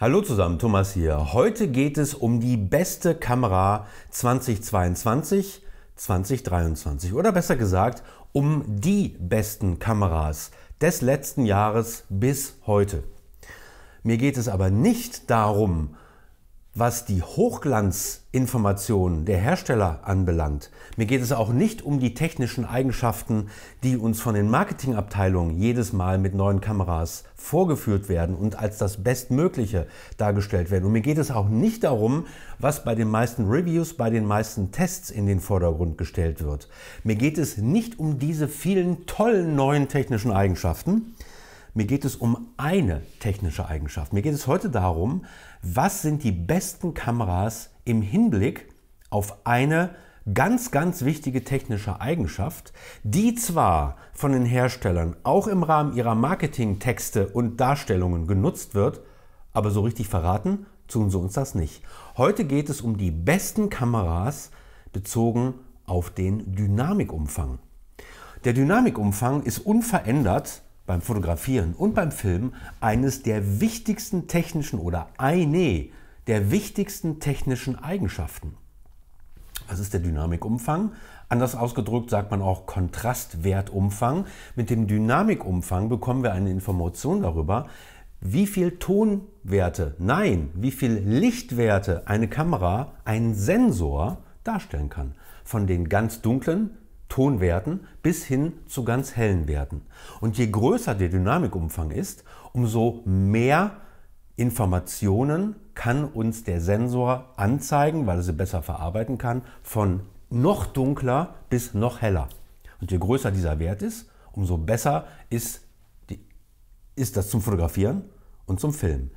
Hallo zusammen, Thomas hier. Heute geht es um die beste Kamera 2022, 2023 oder besser gesagt um die besten Kameras des letzten Jahres bis heute. Mir geht es aber nicht darum, was die Hochglanzinformationen der Hersteller anbelangt, mir geht es auch nicht um die technischen Eigenschaften, die uns von den Marketingabteilungen jedes Mal mit neuen Kameras vorgeführt werden und als das Bestmögliche dargestellt werden. Und mir geht es auch nicht darum, was bei den meisten Reviews, bei den meisten Tests in den Vordergrund gestellt wird. Mir geht es nicht um diese vielen tollen neuen technischen Eigenschaften, mir geht es um eine technische Eigenschaft. Mir geht es heute darum, was sind die besten Kameras im Hinblick auf eine ganz, ganz wichtige technische Eigenschaft, die zwar von den Herstellern auch im Rahmen ihrer Marketingtexte und Darstellungen genutzt wird, aber so richtig verraten tun sie uns das nicht. Heute geht es um die besten Kameras bezogen auf den Dynamikumfang. Der Dynamikumfang ist unverändert beim Fotografieren und beim Filmen eines der wichtigsten technischen oder eine der wichtigsten technischen Eigenschaften. Was ist der Dynamikumfang? Anders ausgedrückt sagt man auch Kontrastwertumfang. Mit dem Dynamikumfang bekommen wir eine Information darüber, wie viel Tonwerte, nein, wie viel Lichtwerte eine Kamera, ein Sensor darstellen kann. Von den ganz dunklen Tonwerten bis hin zu ganz hellen Werten. Und je größer der Dynamikumfang ist, umso mehr Informationen kann uns der Sensor anzeigen, weil er sie besser verarbeiten kann, von noch dunkler bis noch heller. Und je größer dieser Wert ist, umso besser ist, die, ist das zum Fotografieren und zum Filmen.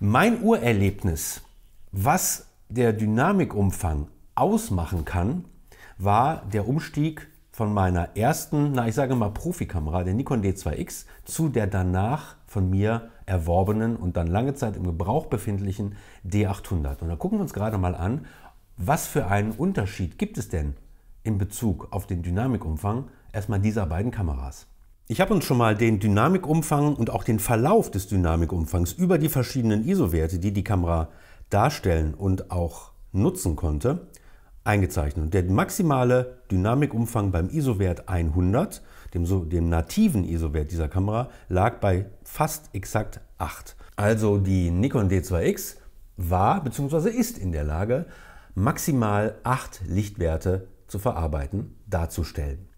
Mein Urerlebnis, was der Dynamikumfang ausmachen kann, war der Umstieg von meiner ersten, na ich sage mal Profikamera, der Nikon D2X, zu der danach von mir erworbenen und dann lange Zeit im Gebrauch befindlichen D800. Und da gucken wir uns gerade mal an, was für einen Unterschied gibt es denn in Bezug auf den Dynamikumfang erstmal dieser beiden Kameras. Ich habe uns schon mal den Dynamikumfang und auch den Verlauf des Dynamikumfangs über die verschiedenen ISO-Werte, die die Kamera darstellen und auch nutzen konnte, eingezeichnet. Der maximale Dynamikumfang beim ISO-Wert 100, dem, so, dem nativen ISO-Wert dieser Kamera, lag bei fast exakt 8. Also die Nikon D2X war bzw. ist in der Lage, maximal 8 Lichtwerte zu verarbeiten, darzustellen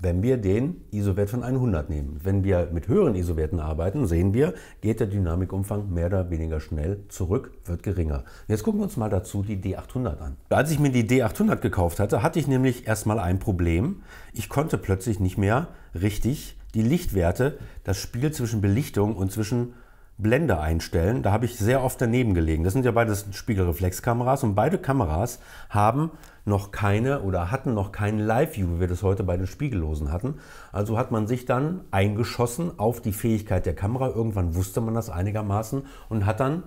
wenn wir den ISO-Wert von 100 nehmen. Wenn wir mit höheren ISO-Werten arbeiten, sehen wir, geht der Dynamikumfang mehr oder weniger schnell zurück, wird geringer. jetzt gucken wir uns mal dazu die D800 an. Als ich mir die D800 gekauft hatte, hatte ich nämlich erstmal ein Problem. Ich konnte plötzlich nicht mehr richtig die Lichtwerte, das Spiel zwischen Belichtung und zwischen Blende einstellen. Da habe ich sehr oft daneben gelegen. Das sind ja beides Spiegelreflexkameras und beide Kameras haben noch keine oder hatten noch kein Live-View, wie wir das heute bei den Spiegellosen hatten. Also hat man sich dann eingeschossen auf die Fähigkeit der Kamera. Irgendwann wusste man das einigermaßen und hat dann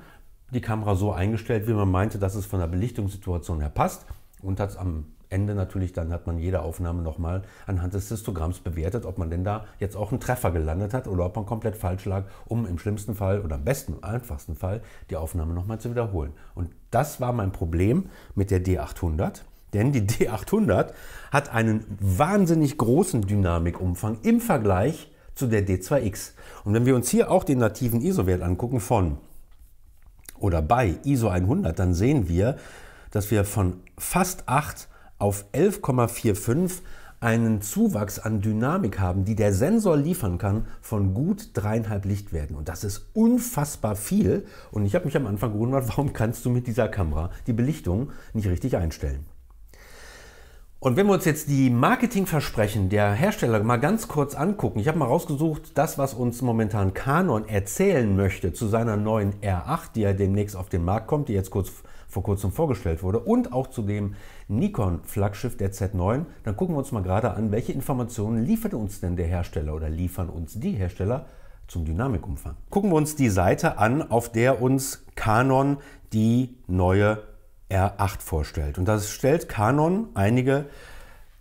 die Kamera so eingestellt, wie man meinte, dass es von der Belichtungssituation her passt und hat es am Ende natürlich, dann hat man jede Aufnahme nochmal anhand des Histogramms bewertet, ob man denn da jetzt auch einen Treffer gelandet hat oder ob man komplett falsch lag, um im schlimmsten Fall oder am besten, einfachsten Fall die Aufnahme nochmal zu wiederholen. Und das war mein Problem mit der D800 denn die D800 hat einen wahnsinnig großen Dynamikumfang im Vergleich zu der D2X. Und wenn wir uns hier auch den nativen ISO-Wert angucken von oder bei ISO 100, dann sehen wir, dass wir von fast 8 auf 11,45 einen Zuwachs an Dynamik haben, die der Sensor liefern kann, von gut dreieinhalb Lichtwerten. Und das ist unfassbar viel. Und ich habe mich am Anfang gewundert, warum kannst du mit dieser Kamera die Belichtung nicht richtig einstellen? Und wenn wir uns jetzt die Marketingversprechen der Hersteller mal ganz kurz angucken, ich habe mal rausgesucht, das, was uns momentan Canon erzählen möchte zu seiner neuen R8, die ja demnächst auf den Markt kommt, die jetzt kurz, vor kurzem vorgestellt wurde, und auch zu dem Nikon-Flaggschiff der Z9, dann gucken wir uns mal gerade an, welche Informationen liefert uns denn der Hersteller oder liefern uns die Hersteller zum Dynamikumfang. Gucken wir uns die Seite an, auf der uns Canon die neue R8 vorstellt. Und das stellt Canon einige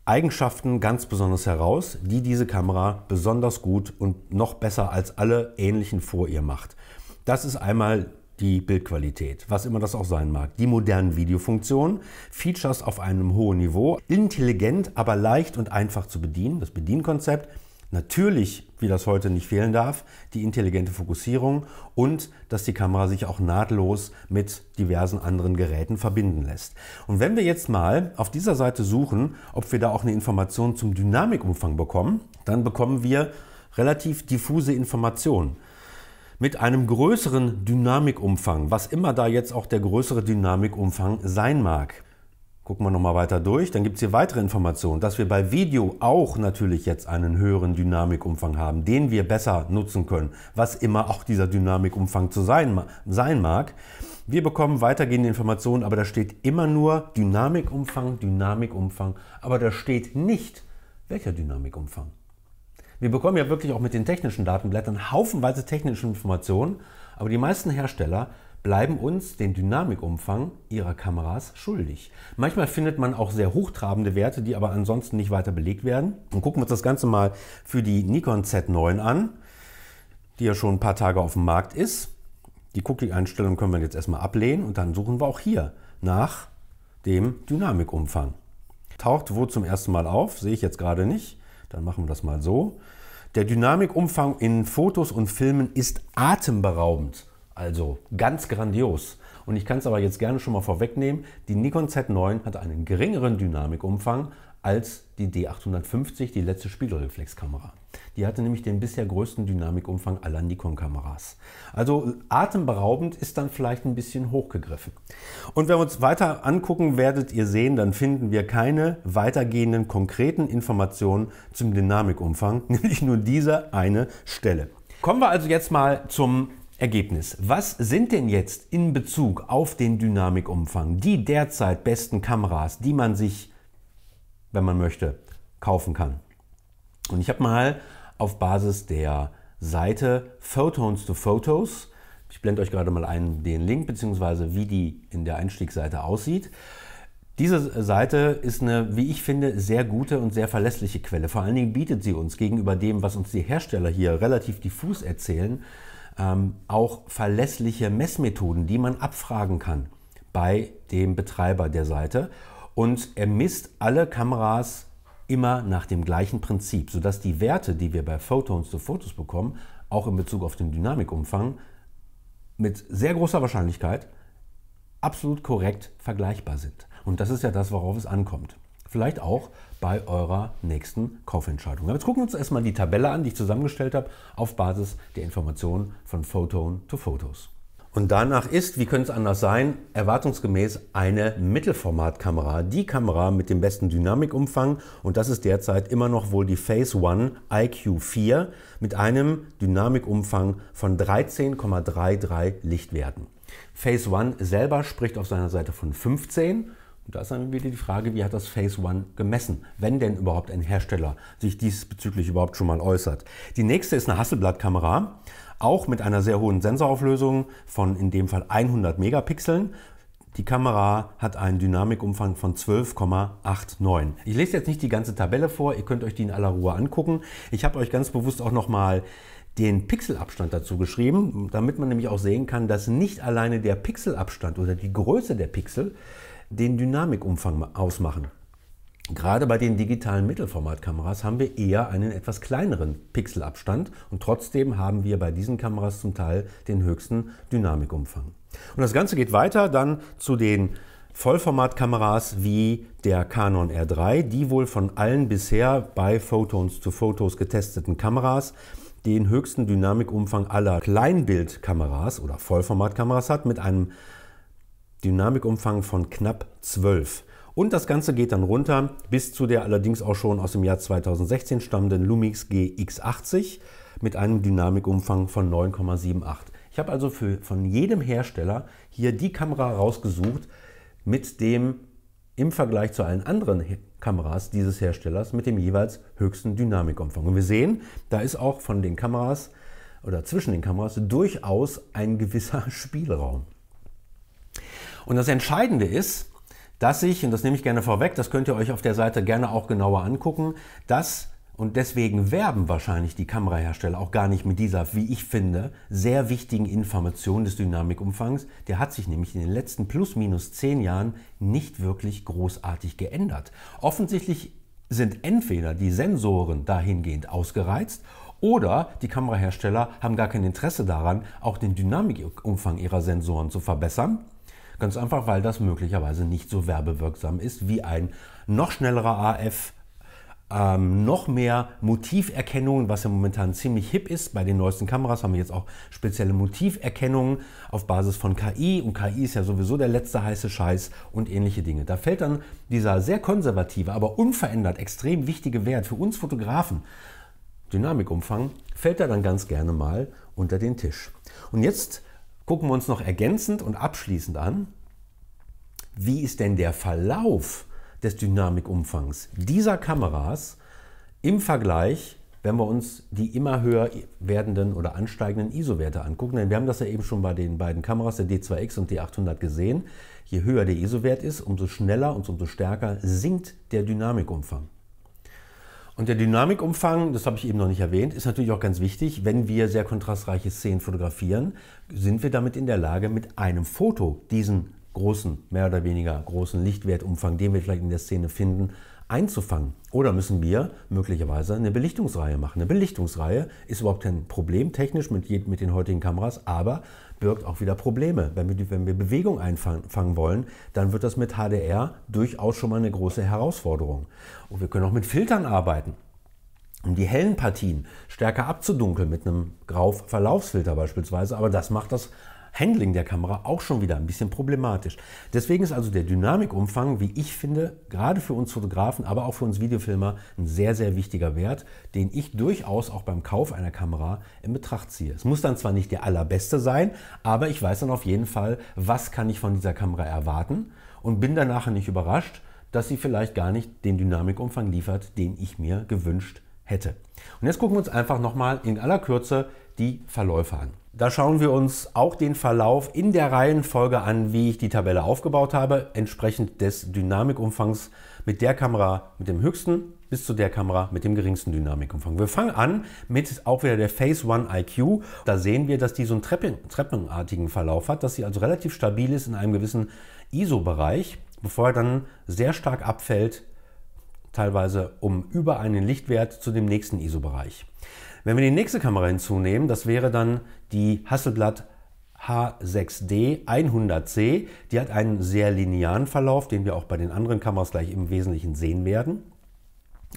Eigenschaften ganz besonders heraus, die diese Kamera besonders gut und noch besser als alle ähnlichen vor ihr macht. Das ist einmal die Bildqualität, was immer das auch sein mag, die modernen Videofunktionen, Features auf einem hohen Niveau, intelligent, aber leicht und einfach zu bedienen, das Bedienkonzept, Natürlich, wie das heute nicht fehlen darf, die intelligente Fokussierung und dass die Kamera sich auch nahtlos mit diversen anderen Geräten verbinden lässt. Und wenn wir jetzt mal auf dieser Seite suchen, ob wir da auch eine Information zum Dynamikumfang bekommen, dann bekommen wir relativ diffuse Informationen mit einem größeren Dynamikumfang, was immer da jetzt auch der größere Dynamikumfang sein mag. Gucken wir nochmal weiter durch. Dann gibt es hier weitere Informationen, dass wir bei Video auch natürlich jetzt einen höheren Dynamikumfang haben, den wir besser nutzen können, was immer auch dieser Dynamikumfang zu sein, sein mag. Wir bekommen weitergehende Informationen, aber da steht immer nur Dynamikumfang, Dynamikumfang, aber da steht nicht, welcher Dynamikumfang. Wir bekommen ja wirklich auch mit den technischen Datenblättern haufenweise technische Informationen, aber die meisten Hersteller bleiben uns den Dynamikumfang ihrer Kameras schuldig. Manchmal findet man auch sehr hochtrabende Werte, die aber ansonsten nicht weiter belegt werden. Und gucken wir uns das Ganze mal für die Nikon Z9 an, die ja schon ein paar Tage auf dem Markt ist. Die Cookie-Einstellung können wir jetzt erstmal ablehnen und dann suchen wir auch hier nach dem Dynamikumfang. Taucht wo zum ersten Mal auf, sehe ich jetzt gerade nicht. Dann machen wir das mal so. Der Dynamikumfang in Fotos und Filmen ist atemberaubend. Also ganz grandios. Und ich kann es aber jetzt gerne schon mal vorwegnehmen, die Nikon Z9 hat einen geringeren Dynamikumfang als die D850, die letzte Spiegelreflexkamera. Die hatte nämlich den bisher größten Dynamikumfang aller Nikon-Kameras. Also atemberaubend ist dann vielleicht ein bisschen hochgegriffen. Und wenn wir uns weiter angucken, werdet ihr sehen, dann finden wir keine weitergehenden konkreten Informationen zum Dynamikumfang, nämlich nur diese eine Stelle. Kommen wir also jetzt mal zum Ergebnis. Was sind denn jetzt in Bezug auf den Dynamikumfang die derzeit besten Kameras, die man sich, wenn man möchte, kaufen kann? Und ich habe mal auf Basis der Seite Photons to Photos, ich blende euch gerade mal ein den Link beziehungsweise wie die in der Einstiegsseite aussieht, diese Seite ist eine, wie ich finde, sehr gute und sehr verlässliche Quelle. Vor allen Dingen bietet sie uns gegenüber dem, was uns die Hersteller hier relativ diffus erzählen, ähm, auch verlässliche Messmethoden, die man abfragen kann bei dem Betreiber der Seite. Und er misst alle Kameras immer nach dem gleichen Prinzip, sodass die Werte, die wir bei Photons zu Fotos bekommen, auch in Bezug auf den Dynamikumfang, mit sehr großer Wahrscheinlichkeit absolut korrekt vergleichbar sind. Und das ist ja das, worauf es ankommt. Vielleicht auch bei eurer nächsten Kaufentscheidung. Aber jetzt gucken wir uns erstmal die Tabelle an, die ich zusammengestellt habe, auf Basis der Informationen von Photon to Photos. Und danach ist, wie könnte es anders sein, erwartungsgemäß eine Mittelformatkamera. Die Kamera mit dem besten Dynamikumfang und das ist derzeit immer noch wohl die Phase One IQ4 mit einem Dynamikumfang von 13,33 Lichtwerten. Phase One selber spricht auf seiner Seite von 15 und da ist dann wieder die Frage, wie hat das Phase One gemessen, wenn denn überhaupt ein Hersteller sich diesbezüglich überhaupt schon mal äußert. Die nächste ist eine Hasselblatt-Kamera, auch mit einer sehr hohen Sensorauflösung von in dem Fall 100 Megapixeln. Die Kamera hat einen Dynamikumfang von 12,89. Ich lese jetzt nicht die ganze Tabelle vor, ihr könnt euch die in aller Ruhe angucken. Ich habe euch ganz bewusst auch nochmal den Pixelabstand dazu geschrieben, damit man nämlich auch sehen kann, dass nicht alleine der Pixelabstand oder die Größe der Pixel den Dynamikumfang ausmachen. Gerade bei den digitalen Mittelformatkameras haben wir eher einen etwas kleineren Pixelabstand und trotzdem haben wir bei diesen Kameras zum Teil den höchsten Dynamikumfang. Und das Ganze geht weiter dann zu den Vollformatkameras wie der Canon R3, die wohl von allen bisher bei Photons zu Photos getesteten Kameras den höchsten Dynamikumfang aller Kleinbildkameras oder Vollformatkameras hat mit einem Dynamikumfang von knapp 12. Und das Ganze geht dann runter bis zu der allerdings auch schon aus dem Jahr 2016 stammenden Lumix GX80 mit einem Dynamikumfang von 9,78. Ich habe also für, von jedem Hersteller hier die Kamera rausgesucht, mit dem im Vergleich zu allen anderen Kameras dieses Herstellers mit dem jeweils höchsten Dynamikumfang. Und wir sehen, da ist auch von den Kameras oder zwischen den Kameras durchaus ein gewisser Spielraum. Und das Entscheidende ist, dass ich, und das nehme ich gerne vorweg, das könnt ihr euch auf der Seite gerne auch genauer angucken, dass und deswegen werben wahrscheinlich die Kamerahersteller auch gar nicht mit dieser, wie ich finde, sehr wichtigen Information des Dynamikumfangs. Der hat sich nämlich in den letzten plus minus zehn Jahren nicht wirklich großartig geändert. Offensichtlich sind entweder die Sensoren dahingehend ausgereizt oder die Kamerahersteller haben gar kein Interesse daran, auch den Dynamikumfang ihrer Sensoren zu verbessern. Ganz einfach, weil das möglicherweise nicht so werbewirksam ist wie ein noch schnellerer AF. Ähm, noch mehr Motiverkennungen, was ja momentan ziemlich hip ist. Bei den neuesten Kameras haben wir jetzt auch spezielle Motiverkennungen auf Basis von KI und KI ist ja sowieso der letzte heiße Scheiß und ähnliche Dinge. Da fällt dann dieser sehr konservative, aber unverändert extrem wichtige Wert für uns Fotografen, Dynamikumfang, fällt er dann ganz gerne mal unter den Tisch. Und jetzt gucken wir uns noch ergänzend und abschließend an, wie ist denn der Verlauf des Dynamikumfangs dieser Kameras im Vergleich, wenn wir uns die immer höher werdenden oder ansteigenden ISO-Werte angucken. Denn wir haben das ja eben schon bei den beiden Kameras, der D2X und D800, gesehen. Je höher der ISO-Wert ist, umso schneller und umso stärker sinkt der Dynamikumfang. Und der Dynamikumfang, das habe ich eben noch nicht erwähnt, ist natürlich auch ganz wichtig. Wenn wir sehr kontrastreiche Szenen fotografieren, sind wir damit in der Lage, mit einem Foto diesen großen, mehr oder weniger großen Lichtwertumfang, den wir vielleicht in der Szene finden, einzufangen. Oder müssen wir möglicherweise eine Belichtungsreihe machen. Eine Belichtungsreihe ist überhaupt kein Problem technisch mit, mit den heutigen Kameras, aber birgt auch wieder Probleme. Wenn wir, wenn wir Bewegung einfangen wollen, dann wird das mit HDR durchaus schon mal eine große Herausforderung. Und wir können auch mit Filtern arbeiten um die hellen Partien stärker abzudunkeln mit einem Grau-Verlaufsfilter beispielsweise. Aber das macht das Handling der Kamera auch schon wieder ein bisschen problematisch. Deswegen ist also der Dynamikumfang, wie ich finde, gerade für uns Fotografen, aber auch für uns Videofilmer ein sehr, sehr wichtiger Wert, den ich durchaus auch beim Kauf einer Kamera in Betracht ziehe. Es muss dann zwar nicht der allerbeste sein, aber ich weiß dann auf jeden Fall, was kann ich von dieser Kamera erwarten und bin danach nicht überrascht, dass sie vielleicht gar nicht den Dynamikumfang liefert, den ich mir gewünscht hätte. Und jetzt gucken wir uns einfach nochmal in aller Kürze die Verläufe an. Da schauen wir uns auch den Verlauf in der Reihenfolge an, wie ich die Tabelle aufgebaut habe, entsprechend des Dynamikumfangs mit der Kamera mit dem höchsten bis zu der Kamera mit dem geringsten Dynamikumfang. Wir fangen an mit auch wieder der Phase One IQ. Da sehen wir, dass die so einen Treppen, treppenartigen Verlauf hat, dass sie also relativ stabil ist in einem gewissen ISO-Bereich, bevor er dann sehr stark abfällt, teilweise um über einen Lichtwert zu dem nächsten ISO-Bereich. Wenn wir die nächste Kamera hinzunehmen, das wäre dann die Hasselblatt H6D 100C. Die hat einen sehr linearen Verlauf, den wir auch bei den anderen Kameras gleich im Wesentlichen sehen werden.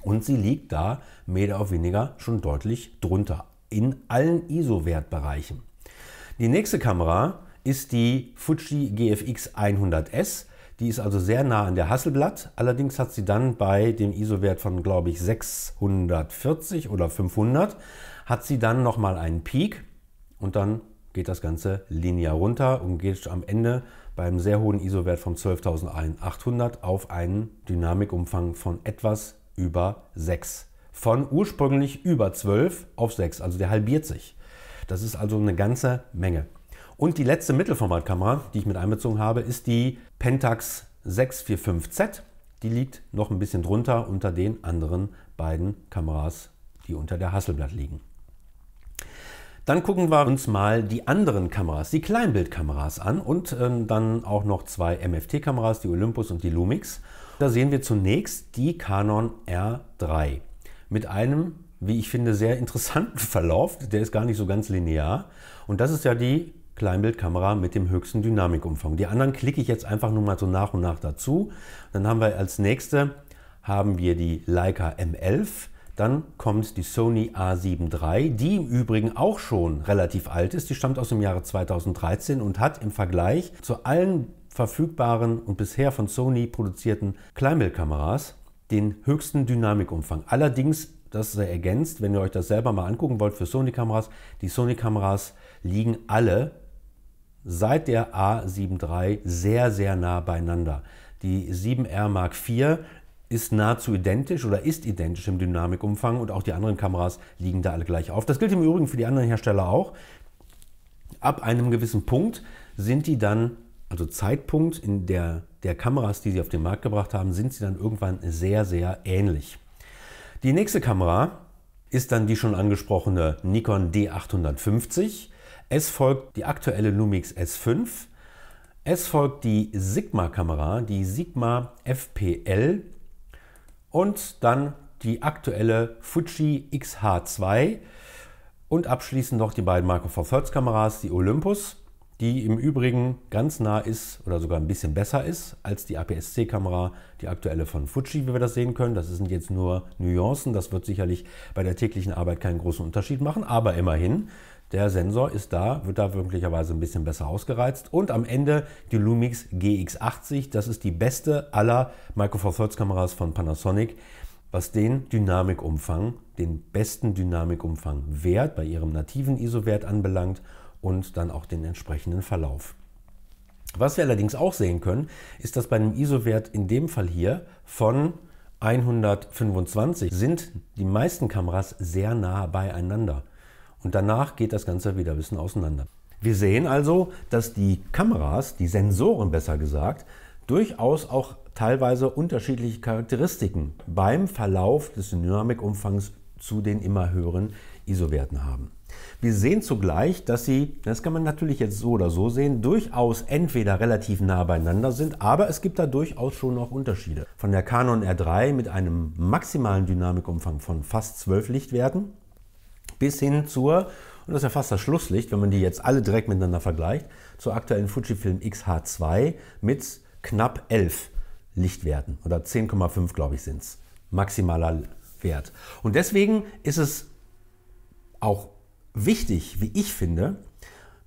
Und sie liegt da mehr oder weniger schon deutlich drunter in allen ISO-Wertbereichen. Die nächste Kamera ist die Fuji GFX 100S. Die ist also sehr nah an der Hasselblatt. Allerdings hat sie dann bei dem ISO-Wert von, glaube ich, 640 oder 500, hat sie dann nochmal einen Peak und dann geht das Ganze linear runter und geht am Ende bei einem sehr hohen ISO-Wert von 12.800 auf einen Dynamikumfang von etwas über 6. Von ursprünglich über 12 auf 6, also der halbiert sich. Das ist also eine ganze Menge. Und die letzte Mittelformatkamera, die ich mit einbezogen habe, ist die Pentax 645Z. Die liegt noch ein bisschen drunter unter den anderen beiden Kameras, die unter der Hasselblatt liegen. Dann gucken wir uns mal die anderen Kameras, die Kleinbildkameras an und ähm, dann auch noch zwei MFT-Kameras, die Olympus und die Lumix. Da sehen wir zunächst die Canon R3 mit einem, wie ich finde, sehr interessanten Verlauf. Der ist gar nicht so ganz linear. Und das ist ja die Kleinbildkamera mit dem höchsten Dynamikumfang. Die anderen klicke ich jetzt einfach nur mal so nach und nach dazu. Dann haben wir als nächste haben wir die Leica M11. Dann kommt die Sony A7 III, die im Übrigen auch schon relativ alt ist. Die stammt aus dem Jahre 2013 und hat im Vergleich zu allen verfügbaren und bisher von Sony produzierten Kleinbildkameras den höchsten Dynamikumfang. Allerdings, das sei ergänzt, wenn ihr euch das selber mal angucken wollt für Sony-Kameras, die Sony-Kameras liegen alle seit der A73 sehr, sehr nah beieinander. Die 7R Mark IV ist nahezu identisch oder ist identisch im Dynamikumfang und auch die anderen Kameras liegen da alle gleich auf. Das gilt im Übrigen für die anderen Hersteller auch. Ab einem gewissen Punkt sind die dann, also Zeitpunkt in der, der Kameras, die sie auf den Markt gebracht haben, sind sie dann irgendwann sehr, sehr ähnlich. Die nächste Kamera ist dann die schon angesprochene Nikon D850 es folgt die aktuelle Lumix S5. Es folgt die Sigma-Kamera, die Sigma FPL. Und dann die aktuelle Fuji XH2. Und abschließend noch die beiden Marco 4 30 Kameras, die Olympus, die im Übrigen ganz nah ist oder sogar ein bisschen besser ist als die APS-C-Kamera, die aktuelle von Fuji, wie wir das sehen können. Das sind jetzt nur Nuancen, das wird sicherlich bei der täglichen Arbeit keinen großen Unterschied machen, aber immerhin der Sensor ist da, wird da möglicherweise ein bisschen besser ausgereizt. Und am Ende die Lumix GX80. Das ist die beste aller Micro Four Thirds Kameras von Panasonic, was den Dynamikumfang, den besten Dynamikumfang Wert bei ihrem nativen ISO-Wert anbelangt und dann auch den entsprechenden Verlauf. Was wir allerdings auch sehen können, ist, dass bei einem ISO-Wert in dem Fall hier von 125 sind die meisten Kameras sehr nah beieinander. Und danach geht das Ganze wieder ein bisschen auseinander. Wir sehen also, dass die Kameras, die Sensoren besser gesagt, durchaus auch teilweise unterschiedliche Charakteristiken beim Verlauf des Dynamikumfangs zu den immer höheren ISO-Werten haben. Wir sehen zugleich, dass sie, das kann man natürlich jetzt so oder so sehen, durchaus entweder relativ nah beieinander sind, aber es gibt da durchaus schon noch Unterschiede. Von der Canon R3 mit einem maximalen Dynamikumfang von fast 12 Lichtwerten bis hin zur, und das ist ja fast das Schlusslicht, wenn man die jetzt alle direkt miteinander vergleicht, zur aktuellen Fujifilm XH2 mit knapp 11 Lichtwerten oder 10,5 glaube ich sind es, maximaler Wert. Und deswegen ist es auch wichtig, wie ich finde,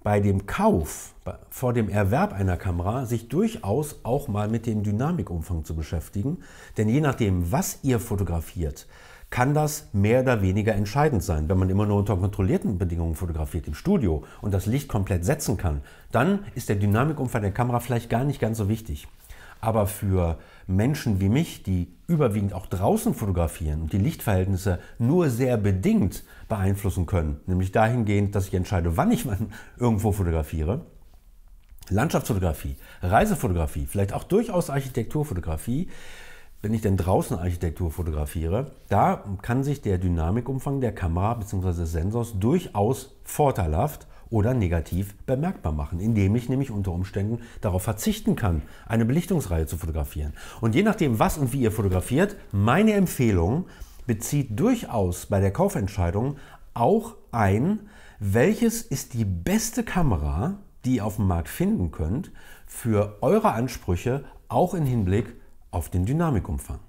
bei dem Kauf, vor dem Erwerb einer Kamera, sich durchaus auch mal mit dem Dynamikumfang zu beschäftigen. Denn je nachdem, was ihr fotografiert, kann das mehr oder weniger entscheidend sein. Wenn man immer nur unter kontrollierten Bedingungen fotografiert im Studio und das Licht komplett setzen kann, dann ist der Dynamikumfang der Kamera vielleicht gar nicht ganz so wichtig. Aber für Menschen wie mich, die überwiegend auch draußen fotografieren und die Lichtverhältnisse nur sehr bedingt beeinflussen können, nämlich dahingehend, dass ich entscheide, wann ich wann irgendwo fotografiere, Landschaftsfotografie, Reisefotografie, vielleicht auch durchaus Architekturfotografie, wenn ich denn draußen Architektur fotografiere, da kann sich der Dynamikumfang der Kamera bzw. des Sensors durchaus vorteilhaft oder negativ bemerkbar machen, indem ich nämlich unter Umständen darauf verzichten kann, eine Belichtungsreihe zu fotografieren. Und je nachdem, was und wie ihr fotografiert, meine Empfehlung bezieht durchaus bei der Kaufentscheidung auch ein, welches ist die beste Kamera, die ihr auf dem Markt finden könnt, für eure Ansprüche auch im Hinblick auf den Dynamikumfang.